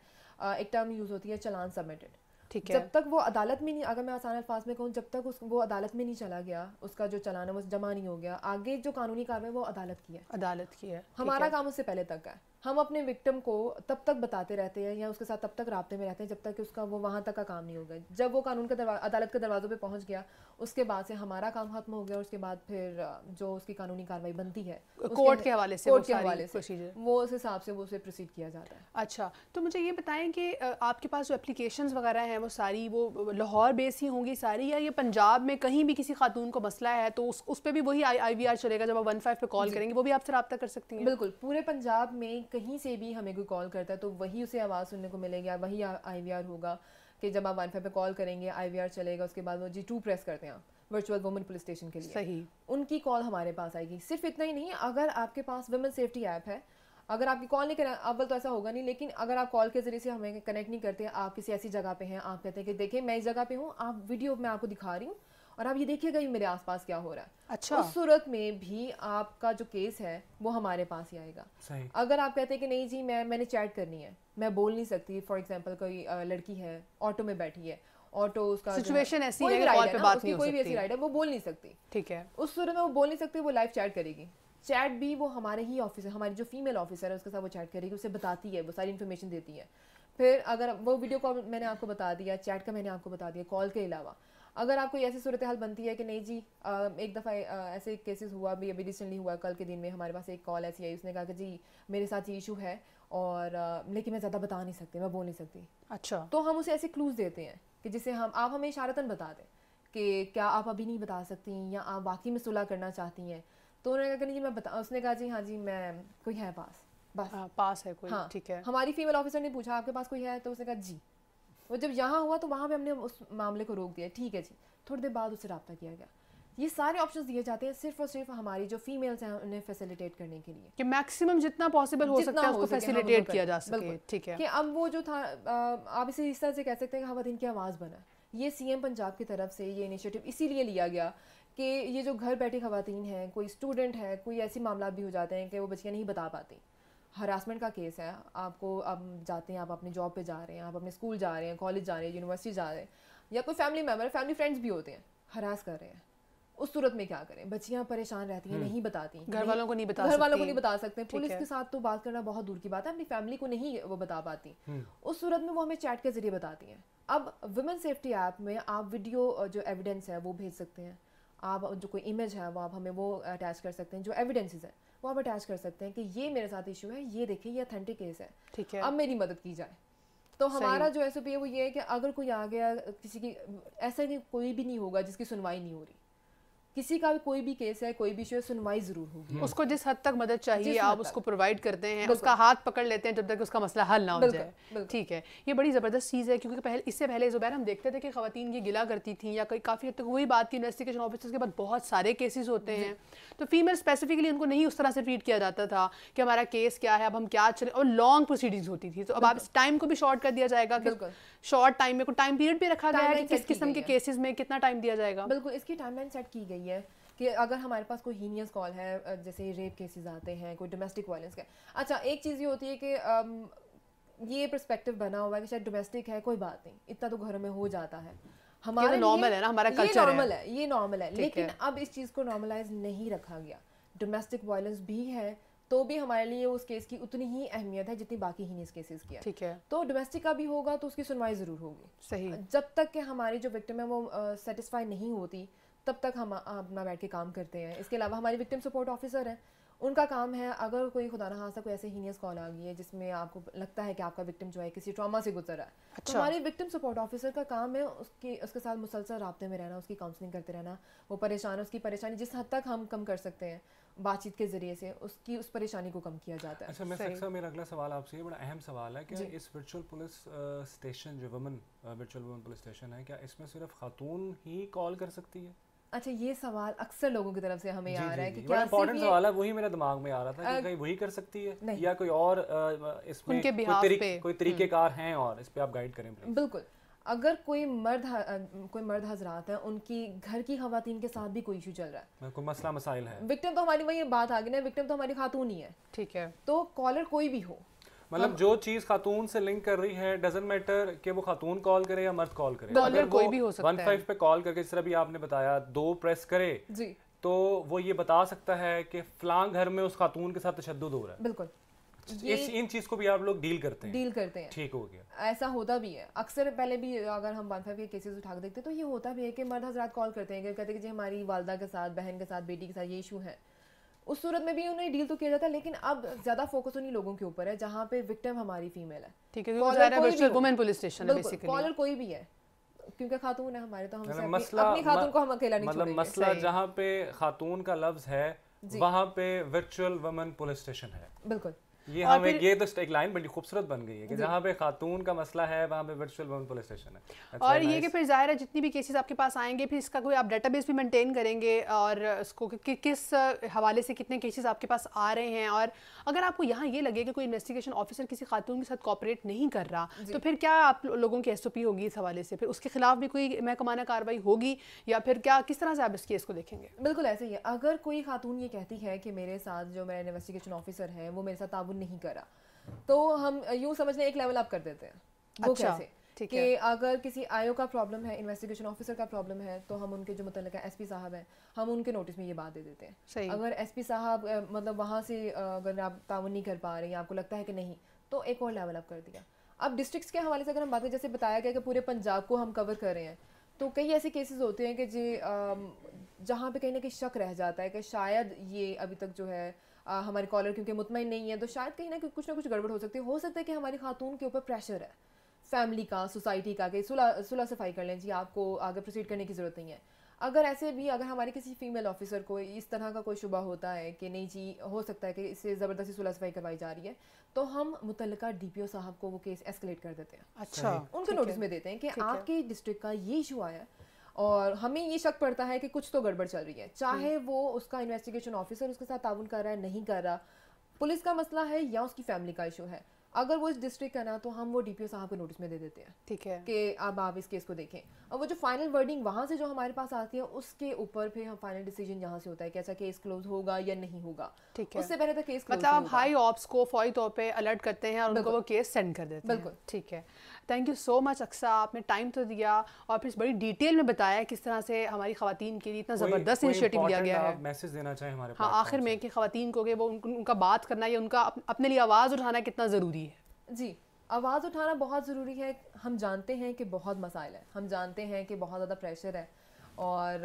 एक टर्म यूज होती है चलान सबमिटेड ठीक है जब तक वो अदालत में नहीं अगर मैं आसान अल्फाज में कहूँ जब तक उस वो अदालत में नहीं चला गया उसका जो चलान है वो जमा नहीं हो गया आगे जो कानूनी कार्रवाई वो अदालत की है अदालत की है हमारा काम उससे पहले तक का है हम अपने विक्टिम को तब तक बताते रहते हैं या उसके साथ तब तक रबते में रहते हैं जब तक कि उसका वो वहाँ तक का काम नहीं हो गया जब वो कानून के दरवाजे अदालत के दरवाज़ों पर पहुँच गया उसके बाद से हमारा काम खत्म हो गया और उसके बाद फिर जो उसकी कानूनी कार्रवाई बनती है कोर्ट के हवाले से कोर्ट के हवाले से वो उस हिसाब से वो उसे प्रोसीड किया जाता है अच्छा तो मुझे ये बताएं कि आपके पास जो एप्लीकेशन वगैरह हैं वो सारी वो लाहौर बेस ही होंगी सारी या ये पंजाब में कहीं भी किसी खातून को मसला है तो उस पर भी वही आई वी आर चलेगा जब आप वन फाइव पर कॉल करेंगे वो भी आपसे रबा कर सकती हैं बिल्कुल पूरे पंजाब में कहीं से भी हमें कोई कॉल करता है तो वही उसे आवाज़ सुनने को मिलेगी वही आई वी आर होगा कि जब आप वाई फाई पर कॉल करेंगे आई वी आर चलेगा उसके बाद वो जी टू प्रेस करते हैं आप वर्चुअल वुमेन पुलिस स्टेशन के लिए सही उनकी कॉल हमारे पास आएगी सिर्फ इतना ही नहीं अगर आपके पास वुमेन सेफ्टी ऐप है अगर आपकी कॉल नहीं करें अव्वल तो ऐसा होगा नहीं लेकिन अगर आप कॉल के जरिए से हमें कनेक्ट नहीं करते आप किसी ऐसी जगह पे हैं आप कहते हैं कि देखिए मैं इस जगह पे हूँ आप वीडियो में आपको दिखा रही हूँ और आप ये देखिएगा मेरे आसपास क्या हो रहा है अच्छा उस सूरत में भी आपका जो केस है वो हमारे पास ही आएगा सही। अगर आप कहते हैं कि नहीं जी मैं मैंने चैट करनी है मैं बोल नहीं सकती फॉर एग्जाम्पल कोई लड़की है ऑटो में बैठी है ऑटो उसका सिचुएशन ऐसी है कॉल पे बात नहीं हो कोई भी ऐसी राइड है वो बोल नहीं सकती ठीक है उस सूरत में वो बोल नहीं सकती वो लाइव चैट करेगी चैट भी वो हमारे ही ऑफिसर हमारी जो फीमेल ऑफिसर है उसके साथ वो चैट करेगी उसे बताती है वो सारी इन्फॉर्मेशन देती है फिर अगर वो वीडियो कॉल मैंने आपको बता दिया चैट का मैंने आपको बता दिया कॉल के अलावा अगर आपको ऐसी सूरत हाल बनती है कि नहीं जी आ, एक दफ़ा ऐसे केसेस हुआ भी अभी रिसेंटली हुआ कल के दिन में हमारे पास एक कॉल ऐसी आई उसने कहा कि जी मेरे साथ ये इशू है और आ, लेकिन मैं ज़्यादा बता नहीं सकती मैं बोल नहीं सकती अच्छा तो हम उसे ऐसे क्लूज देते हैं कि जिसे हम आप हमें इशारतन बता दें कि क्या आप अभी नहीं बता सकती या आप वाकई में सुलह करना चाहती हैं तो उन्होंने कहा कि मैं बता उसने कहा जी हाँ जी मैं कोई है पास बस आ, हाँ, पास है कोई हाँ, ठीक हाँ, है हमारी फीमेल ऑफिसर ने पूछा आपके पास कोई है तो उसने कहा जी और जब यहाँ हुआ तो वहाँ पर हमने उस मामले को रोक दिया ठीक है जी थोड़ी देर बाद उसे रबता किया गया ये सारे ऑप्शंस दिए जाते हैं सिर्फ और सिर्फ हमारी जो फीमेल्स हैं उन्हें फैसिलिटेट करने के लिए कि मैक्सिमम जितना पॉसिबल हो सकता है उसको फैसिलिटेट हाँ, किया जा सके ठीक है कि अब वो जो था आप इसे इस तरह से कह सकते हैं कि हम इनकी आवाज़ बना ये सीएम पंजाब की तरफ से ये इनिशिएटिव इसीलिए लिया गया कि ये जो घर बैठी खातन हैं कोई स्टूडेंट है कोई ऐसे मामला भी हो जाते हैं कि वो बच्चियाँ नहीं बता पाती हरासमेंट का केस है आपको आप जाते हैं आप अपने जॉब पे जा रहे हैं आप अपने स्कूल जा रहे हैं कॉलेज जा रहे हैं यूनिवर्सिटी जा रहे हैं या कोई फैमिली मेम्बर फैमिली फ्रेंड्स भी होते हैं हरास कर रहे हैं उस सूरत में क्या करें बच्चियां परेशान रहती हैं हम्म। नहीं बताती घर वालों को नहीं बता घर वालों को नहीं बता सकते पुलिस के साथ तो बात करना बहुत दूर की बात है अपनी फैमिली को नहीं वो बता पाती हम्म। उस सूरत में वो हमें चैट के जरिए बताती हैं अब वुमेन सेफ्टी ऐप में आप वीडियो जो एविडेंस है वो भेज सकते हैं आप जो कोई इमेज है वो आप हमें वो अटैच कर सकते हैं जो एविडेंसेस हैं वो आप अटैच कर सकते हैं कि ये मेरे साथ इशू है ये देखिए ये अथेंटिक केस है ठीक है अब मेरी मदद की जाए तो हमारा जो एस है वो ये है कि अगर कोई आ गया किसी की ऐसा कोई भी नहीं होगा जिसकी सुनवाई नहीं हो रही किसी का भी कोई भी केस है कोई भी है सुनवाई जरूर होगी हम्म। उसको जिस हद तक मदद चाहिए आप उसको प्रोवाइड करते हैं उसका हाथ पकड़ लेते हैं जब तक उसका मसला हल ना हो जाए ठीक है ये बड़ी ज़बरदस्त चीज़ है क्योंकि पहले इससे पहले जुबैर हम देखते थे कि खातन ये गिला करती थी या काफ़ी हद तक वही बात थी इन्वेस्टिगेशन ऑफिसर्स के बाद बहुत सारे केसेस होते हैं तो फीमेल स्पेसिफिकली उनको नहीं उस तरह से ट्रीट किया जाता था कि हमारा केस क्या है अब हम क्या चले और लॉन्ग प्रोसीडिंग होती थी तो अब आप इस टाइम को भी शॉर्ट कर दिया जाएगा शॉर्ट टाइम में टाइम पीरियड भी रखा गया है किस किस्म के केसेज में कितना टाइम दिया जाएगा बिल्कुल इसकी टाइम सेट की गई रही है कि अगर हमारे पास कोई हीनियस कॉल है जैसे रेप केसेस आते हैं कोई डोमेस्टिक वायलेंस का अच्छा एक चीज़ ये होती है कि ये परस्पेक्टिव बना हुआ है कि शायद डोमेस्टिक है कोई बात नहीं इतना तो घरों में हो जाता है तो हमारा नॉर्मल है ना हमारा कल्चर नॉर्मल है ये नॉर्मल है लेकिन है। अब इस चीज़ को नॉर्मलाइज नहीं रखा गया डोमेस्टिक वायलेंस भी है तो भी हमारे लिए उस केस की उतनी ही अहमियत है जितनी बाकी ही केसेस की है ठीक है तो डोमेस्टिक का भी होगा तो उसकी सुनवाई जरूर होगी सही जब तक कि हमारी जो विक्टिम है वो सेटिस्फाई uh, नहीं होती तब तक हम अपना बैठ के काम करते हैं इसके अलावा हमारे विक्टिम सपोर्ट ऑफिसर हैं उनका काम है अगर कोई खुदा ना खासा कोई ऐसे हीनियस कॉल आ गई है जिसमें आपको लगता है कि आपका विक्टिम जो है किसी ट्रॉमा से गुजर रहा है तो अच्छा। तो हमारे विक्टिम सपोर्ट ऑफिसर का काम है उसकी उसके साथ मुसलसल रबते में रहना उसकी काउंसलिंग करते रहना वो परेशान है उसकी परेशानी जिस हद तक हम कम कर सकते हैं बातचीत के जरिए से उसकी उस परेशानी को कम किया जाता है अच्छा मैं सकसा मेरा अगला सवाल आपसे ये बड़ा अहम सवाल है कि इस वर्चुअल पुलिस स्टेशन जो women virtual women police station है क्या इसमें सिर्फ खातून ही कॉल कर सकती है अच्छा ये सवाल अक्सर लोगों की तरफ से हमें आ रहा है कि क्या इंपॉर्टेंट सवाल है वही मेरे दिमाग में आ रहा था कि कहीं वही कर सकती है या कोई और इसमें कोई हम्म। तरीकेकार हैं और इस पर आप गाइड करें बिल्कुल अगर कोई मर्द कोई मर्द हजरात है उनकी घर की खातन के साथ भी कोई इशू चल रहा है कोई मसला मसाइल है विक्टिम तो हमारी वही बात आ गई ना विक्टिम तो हमारी खातून ही है ठीक है तो कॉलर कोई भी हो मतलब जो चीज खातून से लिंक कर रही है डजेंट मैटर कि वो खातून कॉल करे या मर्द कॉल करे तो अगर कोई भी हो सकता है वन फाइव पे कॉल करके जिस तरह भी आपने बताया दो प्रेस करे जी तो वो ये बता सकता है कि फ्लां घर में उस खातून के साथ तशद हो रहा है बिल्कुल इस इन चीज को भी आप लोग डील करते हैं डील करते हैं ठीक हो गया ऐसा होता भी है अक्सर पहले भी अगर हम वन फाइव के केसेस उठा के देखते हैं तो ये होता भी है कि मर्द हजरात कॉल करते हैं कहते हैं कि जी हमारी वालदा के साथ बहन के साथ बेटी के साथ ये इशू है उस सूरत में भी उन्हें डील तो किया जाता है लेकिन अब ज्यादा फोकस उन्हीं लोगों के ऊपर है जहाँ पे विक्टिम हमारी फीमेल है ठीक है कॉलर कोई भी है क्योंकि खातून है हमारे तो हम मतलब मसला अपनी खातून को हम अकेला नहीं मतलब मसला जहाँ पे खातून का लफ्ज है वहाँ पे वर्चुअल वुमेन पुलिस स्टेशन है बिल्कुल ये हाँ ये तो एक लाइन बड़ी खूबसूरत बन गई है कि जहाँ पे खातून का मसला है वहाँ पे वर्चुअल वुमेन पुलिस स्टेशन है और ये कि फिर जाहिर है जितनी भी केसेस आपके पास आएंगे फिर इसका कोई आप डेटाबेस भी मेंटेन करेंगे और उसको कि, किस हवाले से कितने केसेस आपके पास आ रहे हैं और अगर आपको यहाँ ये लगे कि कोई इन्वेस्टिगेशन ऑफिसर किसी खातून के साथ कॉपरेट नहीं कर रहा तो फिर क्या आप लोगों की एस होगी इस हवाले से फिर उसके खिलाफ भी कोई महकमाना कार्रवाई होगी या फिर क्या किस तरह से आप इस केस को देखेंगे बिल्कुल ऐसे ही अगर कोई खातून ये कहती है कि मेरे साथ जो मेरा इन्वेस्टिगेशन ऑफिसर है वो मेरे साथ वो नहीं करा तो हम यूं समझने एक लेवल अप कर देते हैं वो अच्छा, कैसे कि अगर किसी आईओ का प्रॉब्लम है इन्वेस्टिगेशन ऑफिसर का प्रॉब्लम है तो हम उनके जो मतलब एस पी साहब हैं हम उनके नोटिस में ये बात दे देते हैं अगर एस पी साहब मतलब वहाँ से अगर आप तावन नहीं कर पा रहे हैं आपको लगता है कि नहीं तो एक और लेवल अप कर दिया अब डिस्ट्रिक्स के हवाले से अगर हम बात करें जैसे बताया गया कि पूरे पंजाब को हम कवर कर रहे हैं तो कई ऐसे केसेस होते हैं कि जी जहाँ पे कहीं ना कहीं शक रह जाता है कि शायद ये अभी तक जो है आ, हमारे कॉलर क्योंकि मुतमिन नहीं है तो शायद कहीं ना कहीं कुछ ना कुछ गड़बड़ हो सकती है हो सकता है कि हमारी खातून के ऊपर प्रेशर है फैमिली का सोसाइटी का कि सुलह सुलह सफाई कर लें जी आपको आगे प्रोसीड करने की ज़रूरत नहीं है अगर ऐसे भी अगर हमारे किसी फीमेल ऑफिसर को इस तरह का कोई शुबा होता है कि नहीं जी हो सकता है कि इससे ज़बरदस्ती सुलह सफाई करवाई जा रही है तो हम मुतल ओ साहब को वो केस एस्केलेट कर देते हैं अच्छा उनको नोटिस में देते हैं कि आपके डिस्ट्रिक्ट का ये इशू आया है और हमें ये शक पड़ता है कि कुछ तो गड़बड़ चल रही है चाहे हम्म। वो उसका इन्वेस्टिगेशन ऑफिसर उसके साथ ताउन कर रहा है नहीं कर रहा पुलिस का मसला है या उसकी फैमिली का इशू है अगर वो इस डिस्ट्रिक्ट का ना तो हम वो डीपीओ साहब को नोटिस में दे देते हैं ठीक है कि अब आप इस केस को देखें और वो जो फाइनल वर्डिंग वहाँ से जो हमारे पास आती है उसके ऊपर फिर हम फाइनल डिसीजन यहाँ से होता है कि ऐसा केस क्लोज होगा या नहीं होगा ठीक है उससे पहले तो केस मतलब आप हाई ऑप्स को फौरी तौर पर अलर्ट करते हैं और उनको वो केस सेंड कर देते हैं बिल्कुल ठीक है thank you so much Aqsa आपने टाइम तो दिया और फिर बड़ी डिटेल में बताया किस तरह से हमारी खातन के लिए इतना ज़बरदस्त इनिशिएटिव दिया गया है मैसेज देना चाहिए हमारे हाँ आखिर में कि खातन को कि वो उन, उनका बात करना या उनका अपने लिए आवाज़ उठाना कितना ज़रूरी है जी आवाज़ उठाना बहुत ज़रूरी है हम जानते हैं कि बहुत मसाइल है हम जानते हैं कि बहुत ज़्यादा प्रेशर है और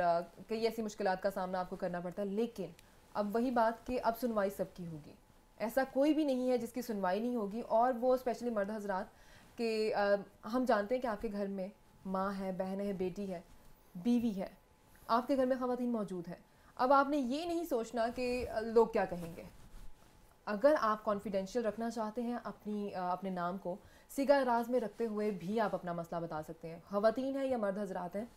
कई ऐसी मुश्किल का सामना आपको करना पड़ता है लेकिन अब वही बात कि अब सुनवाई सबकी होगी ऐसा कोई भी नहीं है जिसकी सुनवाई नहीं होगी और वो स्पेशली मर्द हजरात कि हम जानते हैं कि आपके घर में माँ है बहन है बेटी है बीवी है आपके घर में ख़वान मौजूद हैं अब आपने ये नहीं सोचना कि लोग क्या कहेंगे अगर आप कॉन्फिडेंशियल रखना चाहते हैं अपनी अपने नाम को सीधा राज में रखते हुए भी आप अपना मसला बता सकते हैं ख़वान है या मर्द हजरात हैं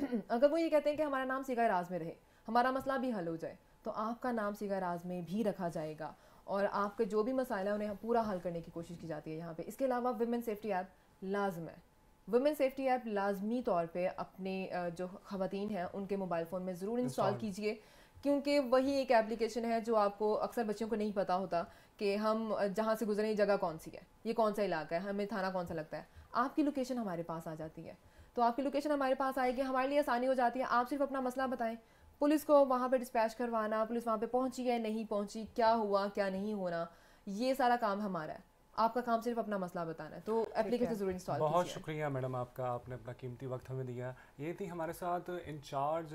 अगर वो ये कहते हैं कि हमारा नाम सीधा राज में रहे हमारा मसला भी हल हो जाए तो आपका नाम सीधा राज में भी रखा जाएगा और आपके जो भी मसाइल है उन्हें पूरा हल करने की कोशिश की जाती है यहाँ पे इसके अलावा वुमेन सेफ्टी ऐप लाजम है वुमेन सेफ्टी ऐप लाजमी तौर पे अपने जो खातन हैं उनके मोबाइल फ़ोन में ज़रूर इंस्टॉल कीजिए क्योंकि वही एक एप्लीकेशन है जो आपको अक्सर बच्चों को नहीं पता होता कि हम जहाँ से गुजरे जगह कौन सी है ये कौन सा इलाका है हमें थाना कौन सा लगता है आपकी लोकेशन हमारे पास आ जाती है तो आपकी लोकेशन हमारे पास आएगी हमारे लिए आसानी हो जाती है आप सिर्फ अपना मसला बताएं पुलिस को वहाँ पे डिस्पैच करवाना पुलिस वहाँ पे पहुँची है नहीं पहुँची क्या हुआ क्या नहीं होना ये सारा काम हमारा है आपका काम सिर्फ अपना मसला बताना है तो एप्लीकेशन जरूर इंस्टॉल बहुत शुक्रिया मैडम आपका आपने अपना कीमती वक्त हमें दिया ये थी हमारे साथ in charge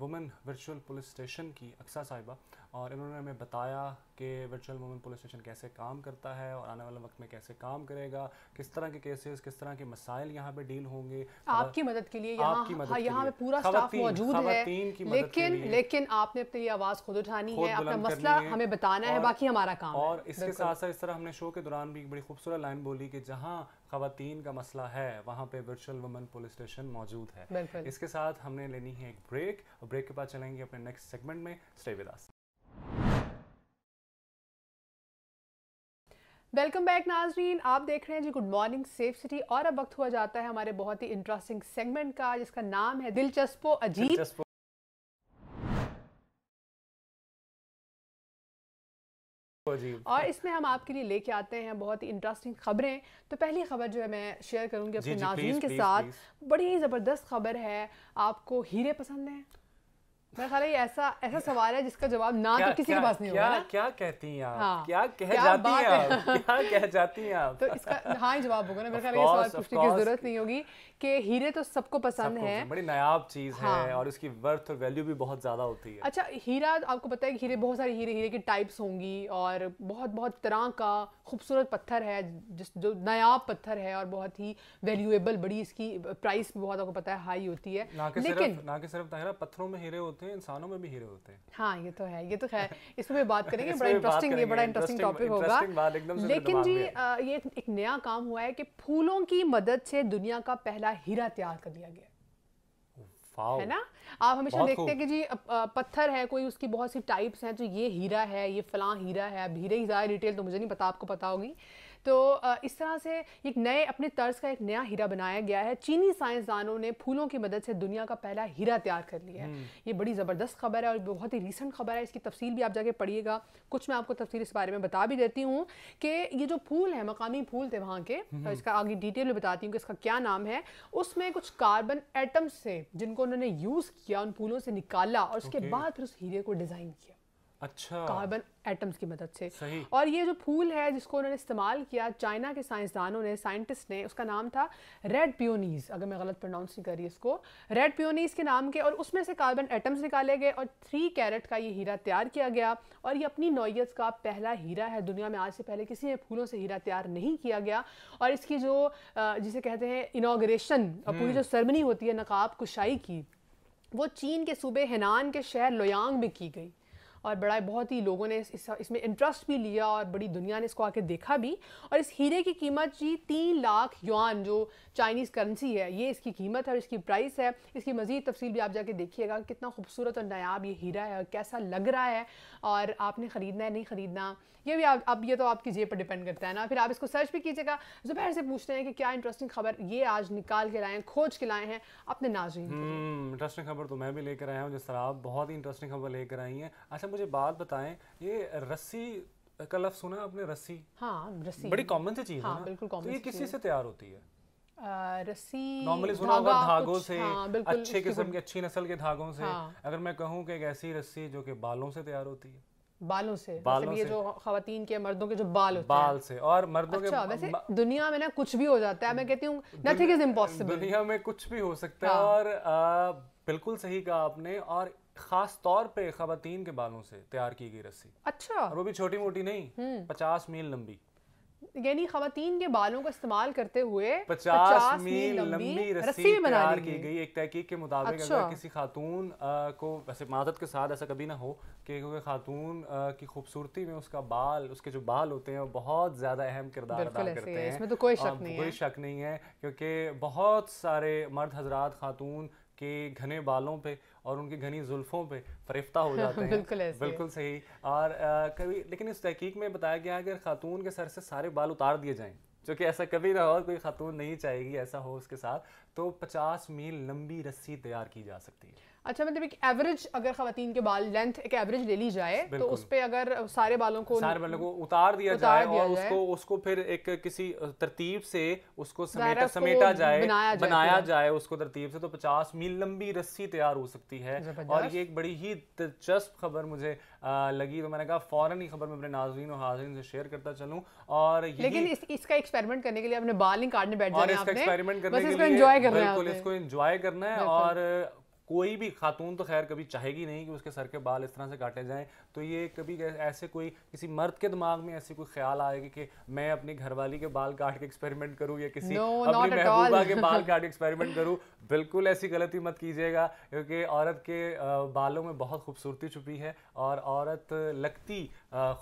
women virtual police station की अक्सा साहिबा और इन्होंने हमें बताया कि वर्चुअल मूवमेंट पुलिस स्टेशन कैसे काम करता है और आने वाले वक्त में कैसे काम करेगा किस तरह के केसेस किस तरह के मसाइल यहाँ पे डील होंगे आपकी मदद के लिए आपकी मदद हाँ, यहाँ पे पूरा स्टाफ मौजूद है लेकिन लेकिन आपने अपनी आवाज़ खुद उठानी है अपना मसला हमें बताना है बाकी हमारा काम और इसके साथ साथ इस तरह हमने शो के दौरान भी एक बड़ी खूबसूरत लाइन बोली कि जहाँ खातन का मसला है वहाँ पे वर्चुअल वुमेन पुलिस स्टेशन मौजूद है इसके साथ हमने लेनी है एक ब्रेक ब्रेक के बाद चलेंगे अपने नेक्स्ट सेगमेंट में स्टे विद वेलकम बैक नाजरीन आप देख रहे हैं जी गुड मॉर्निंग सेफ सिटी और अब वक्त हुआ जाता है हमारे बहुत ही इंटरेस्टिंग सेगमेंट का जिसका नाम है दिलचस्पो अजीब दिलचस्पो। और इसमें हम आपके लिए लेके आते हैं बहुत ही इंटरेस्टिंग खबरें तो पहली खबर जो है मैं शेयर करूंगी अपने नाजरीन के साथ बड़ी ज़बरदस्त खबर है आपको हीरे पसंद है मेरा ख्याल ऐसा ऐसा सवाल है जिसका जवाब ना तो किसी के पास नहीं होगा ना क्या कहती हैं आप हाँ। क्या कह जाती हैं आप क्या कह जाती हैं आप तो इसका हाँ ही जवाब होगा ना ख्याल है सवाल पूछने की जरूरत नहीं होगी कि हीरे तो सबको पसंद है बड़ी नायाब चीज है हाँ। और इसकी वर्थ और वैल्यू भी बहुत ज्यादा होती है अच्छा हीरा आपको पता है कि हीरे बहुत सारे हीरे हीरे की टाइप्स होंगी और बहुत बहुत तरह का खूबसूरत पत्थर है जिस जो नायाब पत्थर है और बहुत ही वैल्यूएबल बड़ी इसकी प्राइस बहुत आपको पता है हाई होती है ना कि सिर्फ ना कि सिर्फ पत्थरों में हीरे होते होते हैं इंसानों में भी हीरे होते हैं हाँ ये तो है ये तो है इस पर बात करेंगे बड़ा इंटरेस्टिंग ये बड़ा इंटरेस्टिंग टॉपिक होगा लेकिन जी ये एक नया काम हुआ है कि फूलों की मदद से दुनिया का पहला हीरा तैयार कर लिया गया है ना आप हमेशा देखते हैं कि जी पत्थर है कोई उसकी बहुत सी टाइप्स हैं तो ये हीरा है ये फलां हीरा है अब हीरे ही ज़्यादा डिटेल तो मुझे नहीं पता आपको पता होगी तो इस तरह से एक नए अपने तर्ज का एक नया हीरा बनाया गया है चीनी साइंसदानों ने फूलों की मदद से दुनिया का पहला हीरा तैयार कर लिया है हम्म। ये बड़ी ज़बरदस्त खबर है और बहुत ही रिसेंट खबर है इसकी तफसील भी आप जाके पढ़िएगा कुछ मैं आपको तफसील इस बारे में बता भी देती हूँ कि ये जो फूल है मकामी फूल थे वहाँ के हम्म। तो इसका आगे डिटेल में बताती हूँ कि इसका क्या नाम है उसमें कुछ कार्बन एटम्स थे जिनको उन्होंने यूज़ किया उन फूलों से निकाला और उसके बाद फिर उस हीरे को डिज़ाइन किया अच्छा कार्बन एटम्स की मदद से सही। और ये जो फूल है जिसको उन्होंने इस्तेमाल किया चाइना के साइंसदानों ने साइंटिस्ट ने उसका नाम था रेड प्योनीज अगर मैं गलत प्रोनाउंस नहीं करी इसको रेड प्योनीज के नाम के और उसमें से कार्बन एटम्स निकाले गए और थ्री कैरेट का ये हीरा तैयार किया गया और ये अपनी नोयत का पहला हीरा है दुनिया में आज से पहले किसी ने फूलों से हीरा तैयार नहीं किया गया और इसकी जो जिसे कहते हैं इनाग्रेशन और पूरी जो सरमनी हम्म। होती है नकाब कुशाई की वो चीन के सूबे हेनान के शहर लोयांग में की गई और बड़ा बहुत ही लोगों ने इस, इस, इसमें इंटरेस्ट भी लिया और बड़ी दुनिया ने इसको आके देखा भी और इस हीरे की कीमत जी तीन लाख युआन जो चाइनीज़ करेंसी है ये इसकी कीमत है और इसकी प्राइस है इसकी मज़ीद तफसील भी आप जाके देखिएगा कितना खूबसूरत और नायाब ये हीरा है और कैसा लग रहा है और आपने ख़रीदना है नहीं ख़रीदना ये भी आप अब ये तो आपकी जेब पर डिपेंड करता है ना फिर आप इसको सर्च भी कीजिएगा जुबैर से पूछते हैं कि क्या इंटरेस्टिंग खबर ये आज निकाल के लाए हैं खोज के लाए हैं अपने नाजीन इंटरेस्टिंग हम्म, खबर तो मैं भी लेकर आया हूँ तरह आप बहुत ही इंटरेस्टिंग खबर लेकर आई है अच्छा मुझे बात बताएं ये रस्सी का लफ्ज सुना आपने रस्सी हाँ रस्सी बड़ी कॉमन सी चीज़ हाँ, है बिल्कुल कॉमन तो ये किसी से तैयार होती है रस्सी नॉर्मली सुना होगा धागों से हाँ, अच्छे किस्म के अच्छी नस्ल के धागों से हाँ, अगर मैं कहूँ कि एक ऐसी रस्सी जो कि बालों से तैयार होती है बालों से बालों ये जो खातन के मर्दों के जो बाल होते बाल से और मर्दों अच्छा, के वैसे बा... दुनिया में ना कुछ भी हो जाता है मैं कहती हूँ नथिंग इज इम्पॉसिबल दुनिया में कुछ भी हो सकता है हाँ. और आ, बिल्कुल सही कहा आपने और खास तौर पे खातन के बालों से तैयार की गई रस्सी अच्छा और वो भी छोटी मोटी नहीं हम्म। पचास मील लंबी यानी खातन के बालों का इस्तेमाल करते हुए पचास, मील लंबी रस्सी तैयार की गई एक तहकीक के मुताबिक अच्छा। अगर किसी खातून को वैसे मादत के साथ ऐसा कभी ना हो कि क्योंकि खातून की खूबसूरती में उसका बाल उसके जो बाल होते हैं वो बहुत ज़्यादा अहम किरदार अदा करते हैं इसमें तो कोई शक नहीं है कोई शक नहीं है क्योंकि बहुत सारे मर्द हजरात खातून के घने बालों पे और उनकी घनी जुल्फ़ों पे फरिफ्ता हो जाते हैं बिल्कुल ऐसे बिल्कुल सही और आ, कभी लेकिन इस तहकीक में बताया गया है कि खातून के सर से सारे बाल उतार दिए जाएँ जो कि ऐसा कभी ना हो कोई खातून नहीं चाहेगी ऐसा हो उसके साथ तो पचास मील लंबी रस्सी तैयार की जा सकती है अच्छा मतलब एक एवरेज अगर खातन के बाल लेंथ एक एवरेज ले ली जाए तो उस पर अगर सारे बालों को सारे बालों को उतार दिया उतार जाए दिया और जाए। उसको उसको फिर एक किसी तरतीब से उसको समेटा समेटा जाए बनाया जाए, बनाया जाए उसको तरतीब से तो 50 मील लंबी रस्सी तैयार हो सकती है और ये एक बड़ी ही दिलचस्प खबर मुझे लगी तो मैंने कहा फौरन ही खबर मैं अपने नाजरीन और हाजरीन से शेयर करता चलूँ और लेकिन इसका एक्सपेरिमेंट करने के लिए अपने बाल नहीं काटने बैठ जाना इसका एक्सपेरिमेंट करने के लिए इसको एंजॉय करना है और कोई भी खातून तो खैर कभी चाहेगी नहीं कि उसके सर के बाल इस तरह से काटे जाएं तो ये कभी ऐसे कोई किसी मर्द के दिमाग में ऐसे कोई ख्याल आएगा कि मैं अपनी घरवाली के बाल काट के एक्सपेरिमेंट करूं या किसी no, अपनी महबूबा के बाल काट के एक्सपेरिमेंट करूं बिल्कुल ऐसी गलती मत कीजिएगा क्योंकि औरत के बालों में बहुत खूबसूरती छुपी है और औरत लगती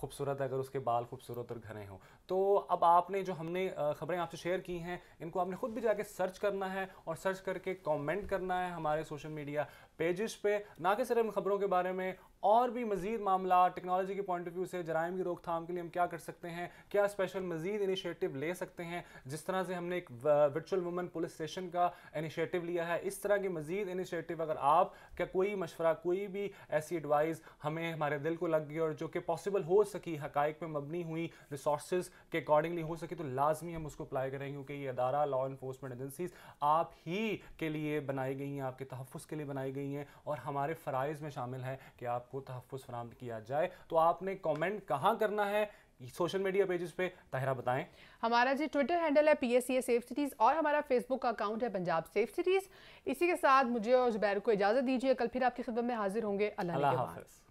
खूबसूरत अगर उसके बाल खूबसूरत और घने हों तो अब आपने जो हमने खबरें आपसे शेयर की हैं इनको आपने खुद भी जाके सर्च करना है और सर्च करके कॉमेंट करना है हमारे सोशल मीडिया media पेजेस पे ना कि सिर्फ इन खबरों के बारे में और भी मजीद मामला टेक्नोलॉजी के पॉइंट ऑफ व्यू से जराइम की रोकथाम के लिए हम क्या कर सकते हैं क्या स्पेशल मजीद इनिशिएटिव ले सकते हैं जिस तरह से हमने एक वर्चुअल वुमेन पुलिस स्टेशन का इनिशिएटिव लिया है इस तरह के मजीद इनिशिएटिव अगर आप क्या कोई मशवरा कोई भी ऐसी एडवाइस हमें हमारे दिल को लग गई और जो कि पॉसिबल हो सकी हक़ में मबनी हुई रिसोर्स के अकॉर्डिंगली हो सकी तो लाजमी हम उसको अप्लाई करेंगे क्योंकि ये अदारा लॉ इन्फोर्समेंट एजेंसीज आप ही के लिए बनाई गई हैं आपके तहफ़ के लिए बनाई गई नहीं है और हमारे फ़रज़ में शामिल है कि आपको तहफ़ फराम किया जाए तो आपने कॉमेंट कहाँ करना है सोशल मीडिया पेजेस पे ताहिरा बताएं हमारा जी ट्विटर हैंडल है P S C safe cities और हमारा फेसबुक का अकाउंट है पंजाब सेफ सिटीज़ इसी के साथ मुझे और जुबैर को इजाज़त दीजिए कल फिर आपकी खिदमत में हाजिर होंगे अल्लाह हाफिज़